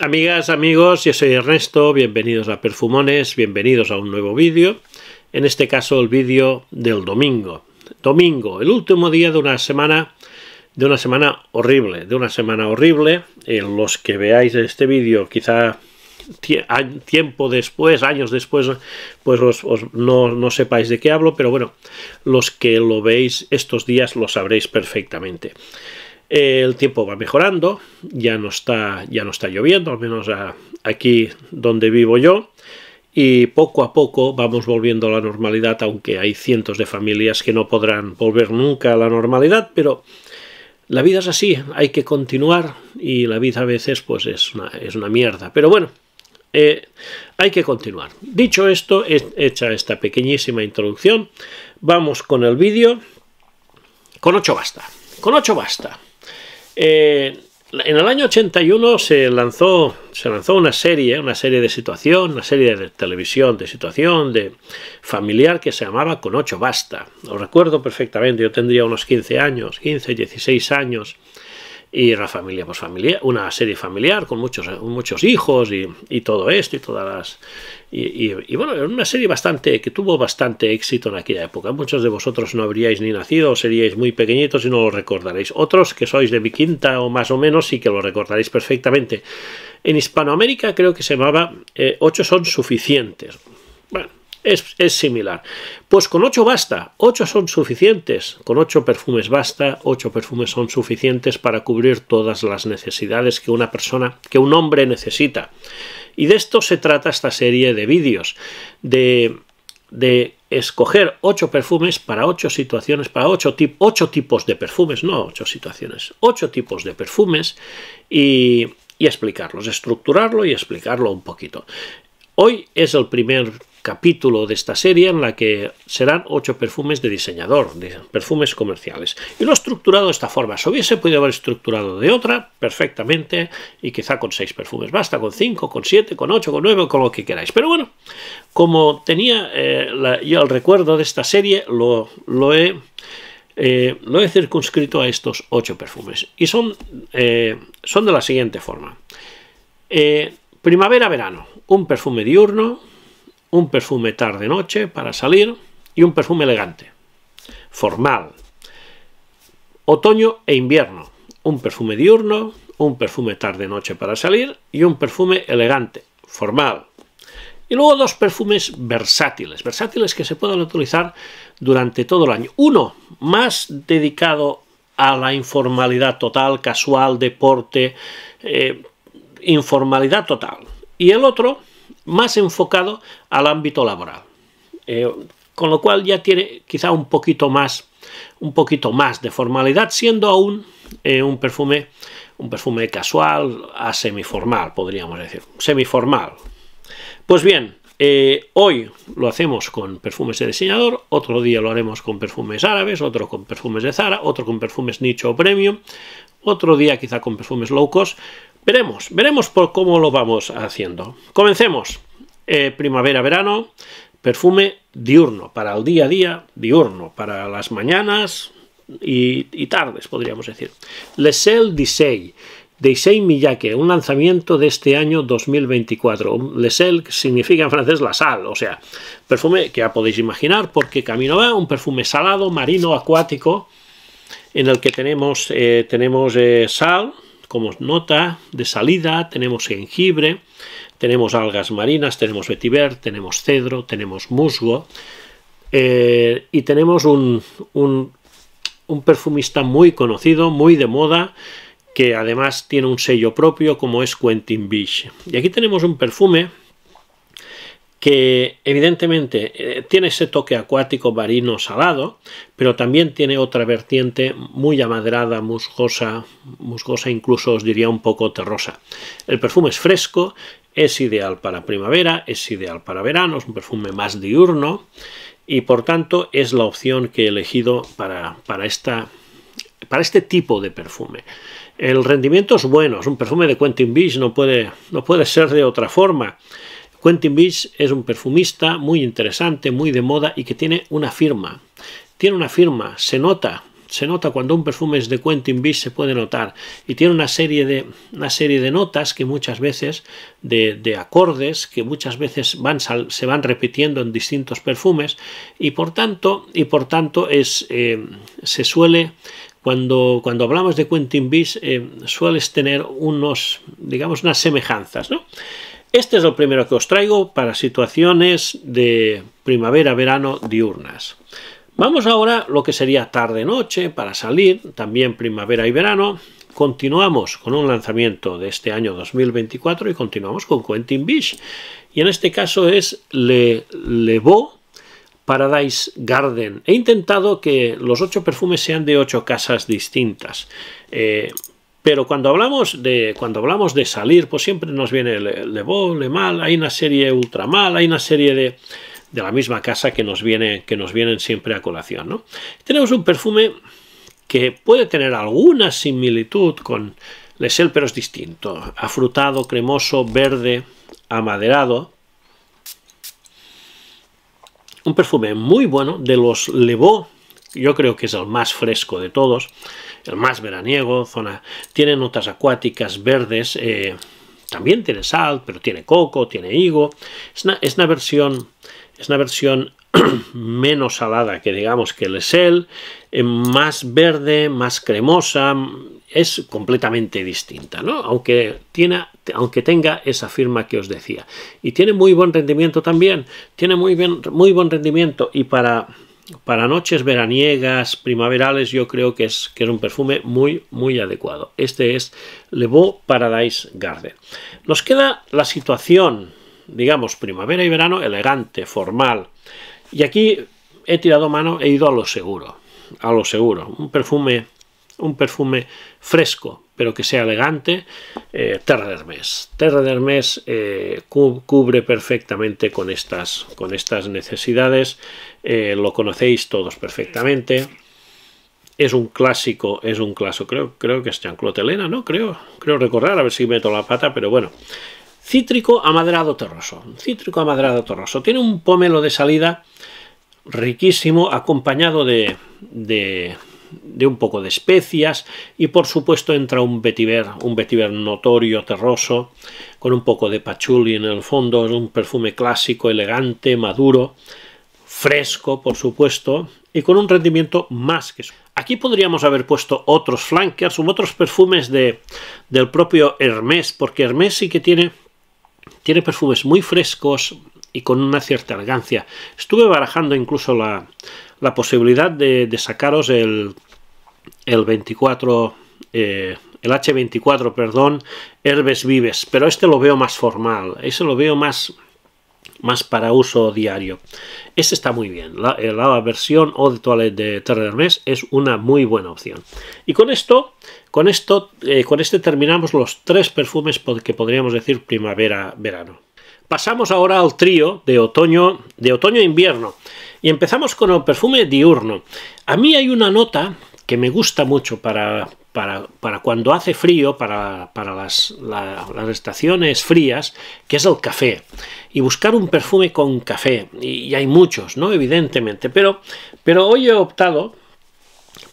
Amigas, amigos, yo soy Ernesto, bienvenidos a Perfumones, bienvenidos a un nuevo vídeo, en este caso el vídeo del domingo. Domingo, el último día de una semana, de una semana horrible, de una semana horrible, en los que veáis este vídeo quizá tiempo después, años después, pues no, no sepáis de qué hablo, pero bueno, los que lo veis estos días lo sabréis perfectamente el tiempo va mejorando, ya no está, ya no está lloviendo, al menos aquí donde vivo yo, y poco a poco vamos volviendo a la normalidad, aunque hay cientos de familias que no podrán volver nunca a la normalidad, pero la vida es así, hay que continuar y la vida a veces pues es una, es una mierda, pero bueno. Eh, hay que continuar. Dicho esto, hecha esta pequeñísima introducción, vamos con el vídeo. Con ocho basta. Con ocho basta. Eh, en el año 81 se lanzó, se lanzó una serie, una serie de situación, una serie de televisión de situación, de familiar que se llamaba Con ocho basta. Lo recuerdo perfectamente, yo tendría unos 15 años, 15, 16 años y la familia, pues familia, una serie familiar con muchos, muchos hijos y, todo esto y todas las... Y, bueno, era una serie bastante que tuvo bastante éxito en aquella época. Muchos de vosotros no habríais ni nacido, seríais muy pequeñitos y no lo recordaréis. Otros que sois de mi quinta o más o menos sí que lo recordaréis perfectamente. En Hispanoamérica creo que se llamaba eh, Ocho son suficientes. Bueno, es, similar. Pues con 8 basta, 8 son suficientes, con 8 perfumes basta, 8 perfumes son suficientes para cubrir todas las necesidades que una persona, que un hombre necesita. Y de esto se trata esta serie de vídeos, de, de escoger 8 perfumes para 8 situaciones, para 8, tipos de perfumes, no 8 situaciones, 8 tipos de perfumes y, y explicarlos, estructurarlo y explicarlo un poquito. Hoy es el primer capítulo de esta serie en la que serán ocho perfumes de diseñador, de perfumes comerciales. Y lo he estructurado de esta forma. Se hubiese podido haber estructurado de otra perfectamente y quizá con seis perfumes. Basta con cinco, con siete, con ocho, con nueve, con lo que queráis. Pero bueno, como tenía eh, yo el recuerdo de esta serie, eh, lo, he... circunscrito a estos ocho perfumes y son eh, de la siguiente forma. Primavera-verano, un perfume diurno, un perfume tarde-noche para salir y un perfume elegante, formal. Otoño e invierno, un perfume diurno, un perfume tarde-noche para salir y un perfume elegante, formal. Y luego dos perfumes versátiles, versátiles que se pueden utilizar durante todo el año. Uno más dedicado a la informalidad total, casual, deporte, eh, informalidad total. Y el otro más enfocado al ámbito laboral. Eh, con lo cual ya tiene quizá un poquito más, un poquito más de formalidad, siendo aún eh, un perfume, un perfume casual a semiformal, podríamos decir, semiformal. Pues bien, eh, hoy lo hacemos con perfumes de diseñador, otro día lo haremos con perfumes árabes, otro con perfumes de Zara, otro con perfumes nicho o premium, otro día quizá con perfumes low cost. Veremos, veremos por cómo lo vamos haciendo. Comencemos. Eh, Primavera-verano, perfume diurno, para el día a día, diurno, para las mañanas y, tardes, podríamos decir. Le Sel Dissey, de un lanzamiento de este año 2024. Le Sel significa en francés la sal, o sea, perfume que ya podéis imaginar porque camino va, un perfume salado, marino, acuático, en el que tenemos, eh, tenemos eh, sal, como nota de salida tenemos jengibre, tenemos algas marinas, tenemos vetiver, tenemos cedro, tenemos musgo eh, y tenemos un, un perfumista muy conocido, muy de moda, que además tiene un sello propio como es Quentin Beach. Y aquí tenemos un perfume que evidentemente eh, tiene ese toque acuático marino salado, pero también tiene otra vertiente muy amaderada, musgosa, musgosa incluso os diría un poco terrosa. El perfume es fresco, es ideal para primavera, es ideal para verano, es un perfume más diurno y por tanto es la opción que he elegido para, esta, para este tipo de perfume. El rendimiento es bueno, es un perfume de Quentin Beach, no puede, no puede ser de otra forma. Quentin Beach es un perfumista muy interesante, muy de moda y que tiene una firma. Tiene una firma, se nota, se nota cuando un perfume es de Quentin Beach se puede notar y tiene una serie de una serie de notas que muchas veces de, acordes que muchas veces van se van repitiendo en distintos perfumes y por tanto y por tanto es eh, se suele cuando, cuando hablamos de Quentin Beach eh, sueles tener unos digamos unas semejanzas ¿no? Este es lo primero que os traigo para situaciones de primavera-verano diurnas. Vamos ahora lo que sería tarde-noche para salir, también primavera y verano. Continuamos con un lanzamiento de este año 2024 y continuamos con Quentin Beach. Y en este caso es Le, Beau Paradise Garden. He intentado que los ocho perfumes sean de ocho casas distintas. Eh, pero cuando hablamos de, cuando hablamos de salir, pues siempre nos viene Le, Le Le Mal, hay una serie ultra mal, hay una serie de, la misma casa que nos, viene, que nos vienen siempre a colación. Tenemos un perfume que puede tener alguna similitud con Sel, pero es distinto. Afrutado, cremoso, verde, amaderado. Un perfume muy bueno de los Levaux, yo creo que es el más fresco de todos el más veraniego, zona, tiene notas acuáticas verdes, eh, también tiene sal, pero tiene coco, tiene higo. Es una, versión, es una versión menos salada que digamos que el esel, eh, más verde, más cremosa, es completamente distinta, ¿no? aunque, tiene, aunque tenga esa firma que os decía. Y tiene muy buen rendimiento también, tiene muy, bien, muy buen rendimiento y para para noches veraniegas, primaverales, yo creo que es, que es un perfume muy, muy adecuado. Este es Le Beau Paradise Garden. Nos queda la situación, digamos, primavera y verano, elegante, formal. Y aquí he tirado mano, he ido a lo seguro, a lo seguro. Un perfume, un perfume fresco, pero que sea elegante, eh, Terre de Mes. Terra de eh, cubre perfectamente con estas, con estas necesidades. Eh, lo conocéis todos perfectamente. Es un clásico, es un clásico, creo, creo que es Jean-Claude Elena, ¿no? Creo, creo recordar, a ver si meto la pata, pero bueno. Cítrico amadrado terroso. cítrico amadrado terroso. Tiene un pomelo de salida riquísimo, acompañado de, un poco de especias y por supuesto entra un vetiver, un vetiver notorio, terroso, con un poco de pachuli en el fondo, es un perfume clásico, elegante, maduro fresco, por supuesto, y con un rendimiento más que... Aquí podríamos haber puesto otros flankers o otros perfumes de, del propio Hermes, porque Hermes sí que tiene, tiene perfumes muy frescos y con una cierta elegancia. Estuve barajando incluso la, posibilidad de, sacaros el, el 24... Eh, el H24, perdón, Herbes Vives, pero este lo veo más formal, ese lo veo más, más para uso diario. Este está muy bien. La, eh, versión O de Toilette de Terre Hermes es una muy buena opción. Y con esto, con esto, eh, con este terminamos los tres perfumes que podríamos decir primavera-verano. Pasamos ahora al trío de otoño, de otoño invierno. Y empezamos con el perfume diurno. A mí hay una nota que me gusta mucho para, para, cuando hace frío, para, las, estaciones frías, que es el café. Y buscar un perfume con café. Y, hay muchos, ¿no? Evidentemente. Pero, pero hoy he optado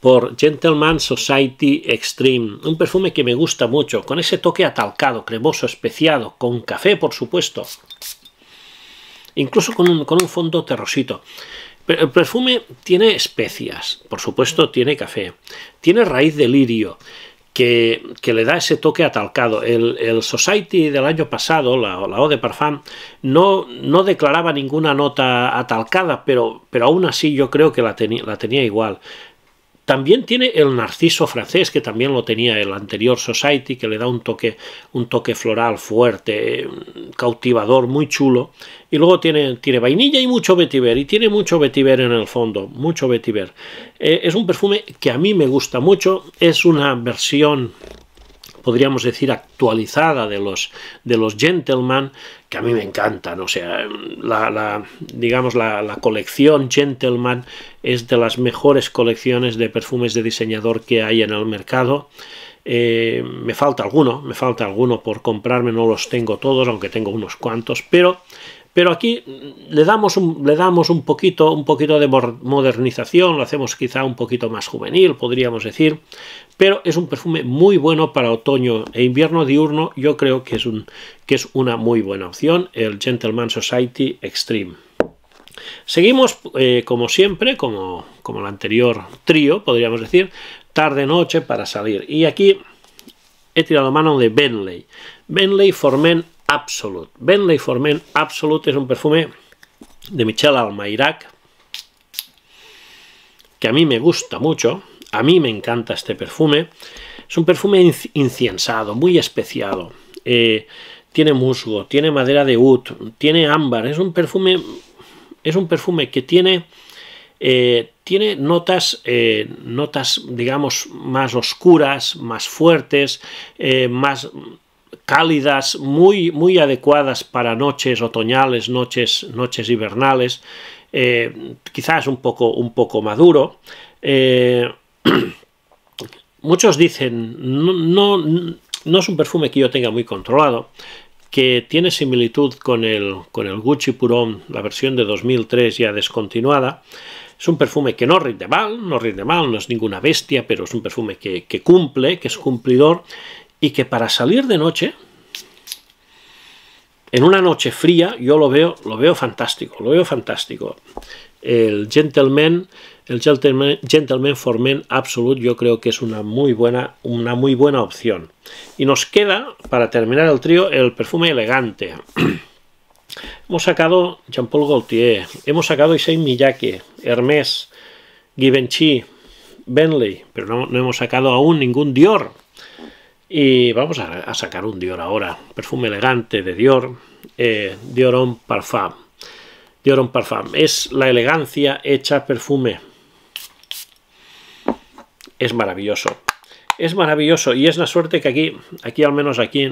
por Gentleman Society Extreme, un perfume que me gusta mucho, con ese toque atalcado, cremoso, especiado, con café, por supuesto, incluso con un, con un fondo terrosito el perfume tiene especias, por supuesto tiene café, tiene raíz de lirio, que, le da ese toque atalcado. El, Society del año pasado, la, la de Parfum, no, no declaraba ninguna nota atalcada, pero, pero aún así yo creo que la, la tenía igual. También tiene el narciso francés, que también lo tenía el anterior Society, que le da un toque, un toque floral fuerte, cautivador, muy chulo. Y luego tiene, tiene vainilla y mucho vetiver, y tiene mucho vetiver en el fondo, mucho vetiver. Eh, es un perfume que a mí me gusta mucho, es una versión podríamos decir, actualizada de los, de los gentleman, que a mí me encantan. O sea, la, digamos, la, colección gentleman es de las mejores colecciones de perfumes de diseñador que hay en el mercado. Eh, me falta alguno, me falta alguno por comprarme, no los tengo todos, aunque tengo unos cuantos, pero pero aquí le damos un, le damos un, poquito, un poquito de modernización, lo hacemos quizá un poquito más juvenil, podríamos decir, pero es un perfume muy bueno para otoño e invierno diurno, yo creo que es, un, que es una muy buena opción, el Gentleman Society Extreme. Seguimos, eh, como siempre, como, el anterior trío, podríamos decir, tarde-noche para salir. Y aquí he tirado mano de Benley. Benley for Men Absolut, Bentley for Men Absolute es un perfume de Michel Almairac que a mí me gusta mucho. A mí me encanta este perfume. Es un perfume inciensado, muy especiado. Eh, tiene musgo, tiene madera de oud, tiene ámbar. Es un perfume, es un perfume que tiene, eh, tiene notas, eh, notas, digamos, más oscuras, más fuertes, más cálidas, muy, muy adecuadas para noches otoñales, noches, noches hibernales, eh, quizás un poco, un poco maduro. Eh, muchos dicen, no, no, es un perfume que yo tenga muy controlado, que tiene similitud con el, con el Gucci Purón, la versión de 2003 ya descontinuada. Es un perfume que no rinde mal, no rinde mal, no es ninguna bestia, pero es un perfume que, que cumple, que es cumplidor y que para salir de noche, en una noche fría, yo lo veo, lo veo fantástico, lo veo fantástico. El Gentleman, el Gentleman, for Men Absolute, yo creo que es una muy buena, una muy buena opción. Y nos queda, para terminar el trío, el perfume elegante. hemos sacado Jean-Paul Gaultier, hemos sacado Issey Miyake, Hermès, Givenchy, Bentley, pero no hemos sacado aún ningún Dior. Y vamos a, sacar un Dior ahora. Perfume elegante de Dior. Eh, Dior Homme Parfum. Dior Homme Parfum. Es la elegancia hecha perfume. Es maravilloso. Es maravilloso y es la suerte que aquí, aquí al menos aquí,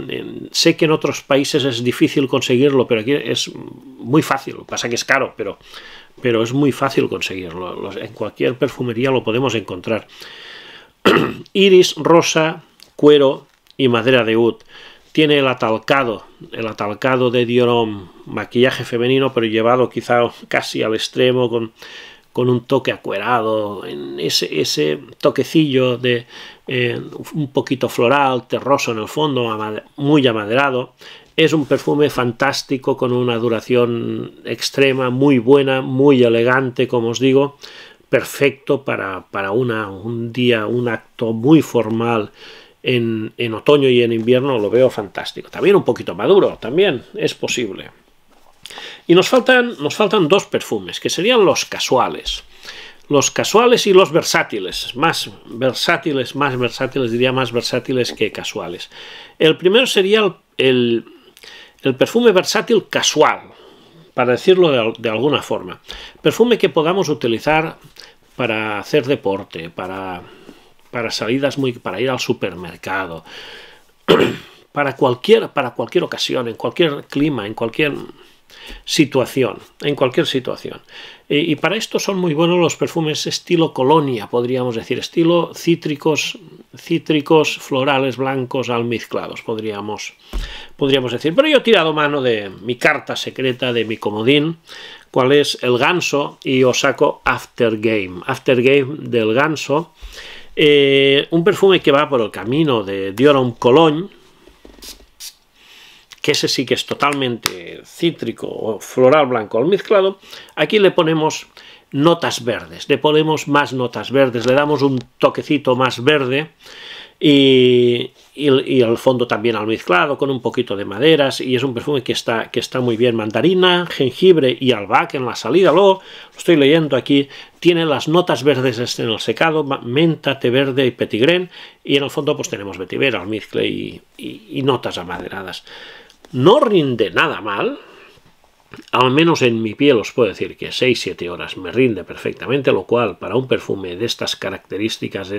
sé que en otros países es difícil conseguirlo, pero aquí es muy fácil. Pasa que es caro, pero, pero es muy fácil conseguirlo. En cualquier perfumería lo podemos encontrar. Iris rosa cuero y madera de oud. Tiene el atalcado, el atalcado de Dioron. maquillaje femenino, pero llevado quizá casi al extremo con, con un toque acuerado, en ese, ese toquecillo de eh, un poquito floral, terroso en el fondo, muy amaderado. Es un perfume fantástico con una duración extrema, muy buena, muy elegante, como os digo, perfecto para, para una, un día, un acto muy formal en, otoño y en invierno lo veo fantástico. También un poquito maduro, también es posible. Y nos faltan, nos faltan dos perfumes, que serían los casuales. Los casuales y los versátiles, más versátiles, más versátiles, diría más versátiles que casuales. El primero sería el, perfume versátil casual, para decirlo de, alguna forma. Perfume que podamos utilizar para hacer deporte, para para salidas muy para ir al supermercado, para cualquier para cualquier ocasión, en cualquier clima, en cualquier situación, en cualquier situación. Y, para esto son muy buenos los perfumes estilo colonia, podríamos decir, estilo cítricos, cítricos, florales blancos almizclados, podríamos, podríamos decir. Pero yo he tirado mano de mi carta secreta, de mi comodín, cuál es el ganso, y os saco After Game, After Game del ganso. Eh, un perfume que va por el camino de Dior Homme Cologne, que ese sí que es totalmente cítrico o floral blanco al mezclado, aquí le ponemos notas verdes, le ponemos más notas verdes, le damos un toquecito más verde, y, el fondo también almizclado con un poquito de maderas y es un perfume que está, que está muy bien. Mandarina, jengibre y albahaca en la salida. lo estoy leyendo aquí, tiene las notas verdes este en el secado, menta, té verde y petigrén y en el fondo pues tenemos vetiver, almizcle y notas amaderadas. No rinde nada mal, al menos en mi piel os puedo decir que 6-7 horas me rinde perfectamente, lo cual para un perfume de estas características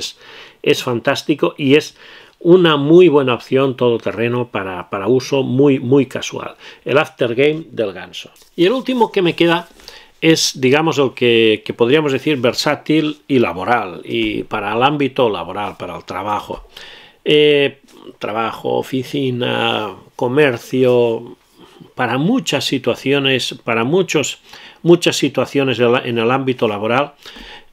es, fantástico y es una muy buena opción todoterreno para, para uso muy, muy casual. El aftergame del ganso. Y el último que me queda es, digamos, el que, podríamos decir versátil y laboral, y para el ámbito laboral, para el trabajo. Eh, trabajo, oficina, comercio, para muchas situaciones, para muchos, muchas situaciones en el ámbito laboral.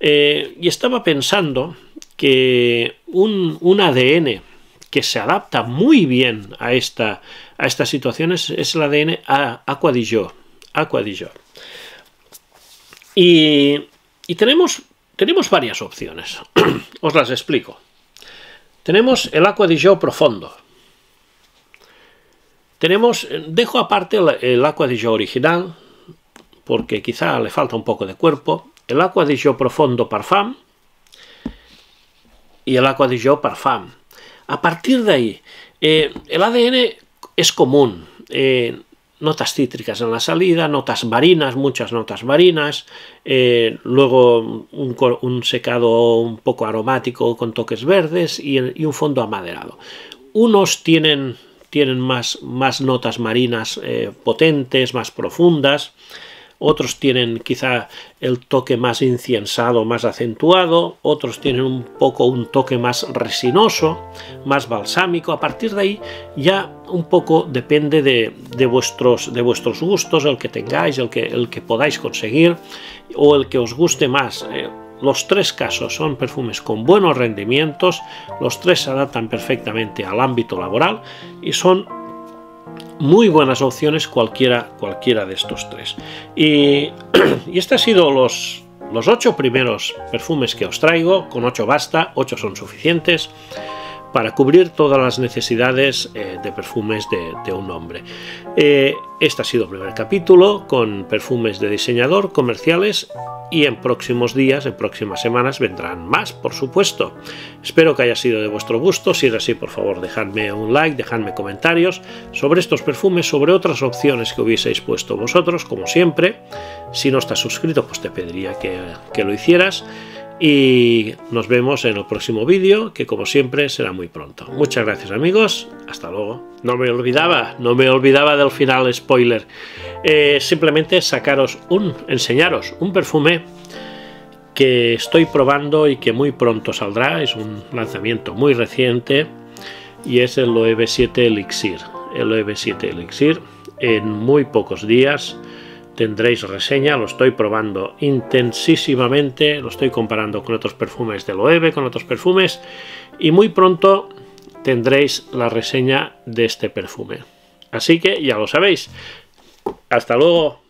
Eh, y estaba pensando que un, ADN que se adapta muy bien a, esta, a estas situaciones es el ADN a Aqua Y, y tenemos, tenemos varias opciones. Os las explico. Tenemos el Aqua profundo. Tenemos, eh, dejo aparte el, agua de original, porque quizá le falta un poco de cuerpo, el agua de Gio Profondo Parfum y el agua de Gio Parfum. A partir de ahí, eh, el ADN es común. Eh, notas cítricas en la salida, notas marinas, muchas notas marinas, luego un, secado un poco aromático con toques verdes y, y un fondo amaderado. Unos tienen tienen más, más notas marinas eh, potentes, más profundas, otros tienen quizá el toque más inciensado, más acentuado, otros tienen un poco un toque más resinoso, más balsámico. A partir de ahí ya un poco depende de, de, vuestros, de vuestros, gustos, el que tengáis, el que, el que, podáis conseguir o el que os guste más. Eh, los tres casos son perfumes con buenos rendimientos, los tres se adaptan perfectamente al ámbito laboral y son muy buenas opciones cualquiera, cualquiera de estos tres. Y, y este ha sido los, los ocho primeros perfumes que os traigo, con ocho basta, ocho son suficientes para cubrir todas las necesidades eh, de perfumes de, un hombre. Eh, este ha sido el primer capítulo con perfumes de diseñador, comerciales y en próximos días, en próximas semanas vendrán más, por supuesto. Espero que haya sido de vuestro gusto. Si es así, por favor, dejadme un like, dejadme comentarios sobre estos perfumes, sobre otras opciones que hubieseis puesto vosotros, como siempre. Si no estás suscrito, pues te pediría que, que lo hicieras. Y nos vemos en el próximo vídeo, que como siempre será muy pronto. Muchas gracias amigos, hasta luego. No me olvidaba, no me olvidaba del final spoiler. Eh, simplemente sacaros un, enseñaros un perfume que estoy probando y que muy pronto saldrá. Es un lanzamiento muy reciente y es el OEB7 Elixir. El OEB7 Elixir en muy pocos días tendréis reseña, lo estoy probando intensísimamente, lo estoy comparando con otros perfumes de Loewe, con otros perfumes, y muy pronto tendréis la reseña de este perfume. Así que ya lo sabéis. Hasta luego.